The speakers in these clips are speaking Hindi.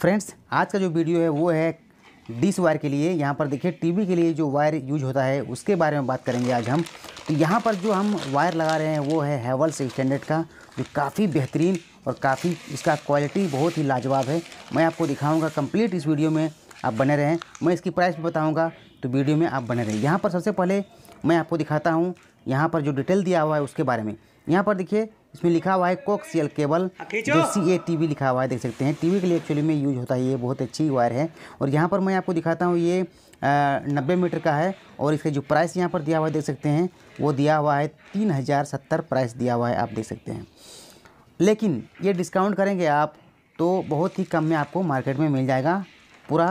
फ्रेंड्स आज का जो वीडियो है वो है डिस वायर के लिए यहाँ पर देखिए टीवी के लिए जो वायर यूज होता है उसके बारे में बात करेंगे आज हम तो यहाँ पर जो हम वायर लगा रहे हैं वो है हेवल्स स्टैंडर्ड का जो काफ़ी बेहतरीन और काफ़ी इसका क्वालिटी बहुत ही लाजवाब है मैं आपको दिखाऊँगा कम्प्लीट इस वीडियो में आप बने रहें मैं इसकी प्राइस भी बताऊँगा तो वीडियो में आप बने रहें यहाँ पर सबसे पहले मैं आपको दिखाता हूँ यहाँ पर जो डिटेल दिया हुआ है उसके बारे में यहाँ पर देखिए इसमें लिखा हुआ है कोक्सियल केबल हाँ, जो सी ए टी वी लिखा हुआ है देख सकते हैं टीवी के लिए एक्चुअली में यूज होता है ये बहुत अच्छी वायर है और यहाँ पर मैं आपको दिखाता हूँ ये नब्बे मीटर का है और इसका जो प्राइस यहाँ पर दिया हुआ है देख सकते हैं वो दिया हुआ है तीन हज़ार सत्तर प्राइस दिया हुआ है आप देख सकते हैं लेकिन ये डिस्काउंट करेंगे आप तो बहुत ही कम में आपको मार्केट में मिल जाएगा पूरा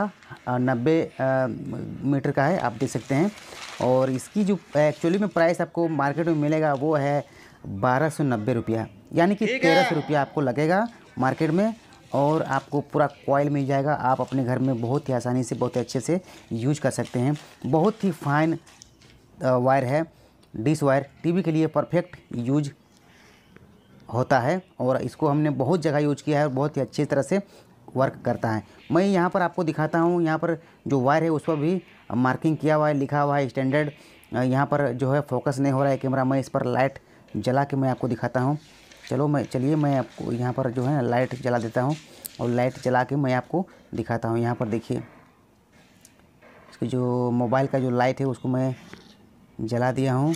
नब्बे मीटर का है आप देख सकते हैं और इसकी जो एक्चुअली में प्राइस आपको मार्केट में मिलेगा वो है बारह सौ नब्बे रुपया यानी कि तेरह सौ रुपया आपको लगेगा मार्केट में और आपको पूरा कॉयल मिल जाएगा आप अपने घर में बहुत ही आसानी से बहुत ही अच्छे से यूज कर सकते हैं बहुत ही फाइन वायर है डिस वायर टीवी के लिए परफेक्ट यूज होता है और इसको हमने बहुत जगह यूज किया है और बहुत ही अच्छी तरह से वर्क करता है मैं यहाँ पर आपको दिखाता हूँ यहाँ पर जो वायर है उस पर भी मार्किंग किया हुआ है लिखा हुआ है स्टैंडर्ड यहाँ पर जो है फोकस नहीं हो रहा है कैमरा मैं इस पर लाइट जला के मैं आपको दिखाता हूँ चलो मैं चलिए मैं आपको यहाँ पर जो है लाइट जला देता हूँ और लाइट जला के मैं आपको दिखाता हूँ यहाँ पर देखिए इसकी जो मोबाइल का जो लाइट है उसको मैं जला दिया हूँ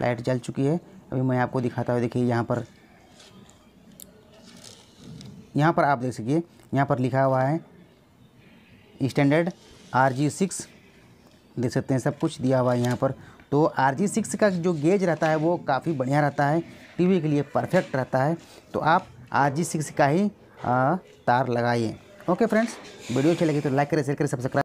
लाइट जल चुकी है अभी मैं आपको दिखाता हूँ देखिए यहाँ पर यहाँ पर आप देख सकिए यहाँ पर लिखा हुआ है स्टैंडर्ड आर जी सिक्स देख सकते हैं सब कुछ दिया हुआ है यहाँ पर तो आर जी सिक्स का जो गेज रहता है वो काफ़ी बढ़िया रहता है टीवी के लिए परफेक्ट रहता है तो आप आर जी सिक्स का ही आ, तार लगाइए ओके फ्रेंड्स वीडियो अच्छी लगी तो लाइक करें शेयर करें सब्सक्राइब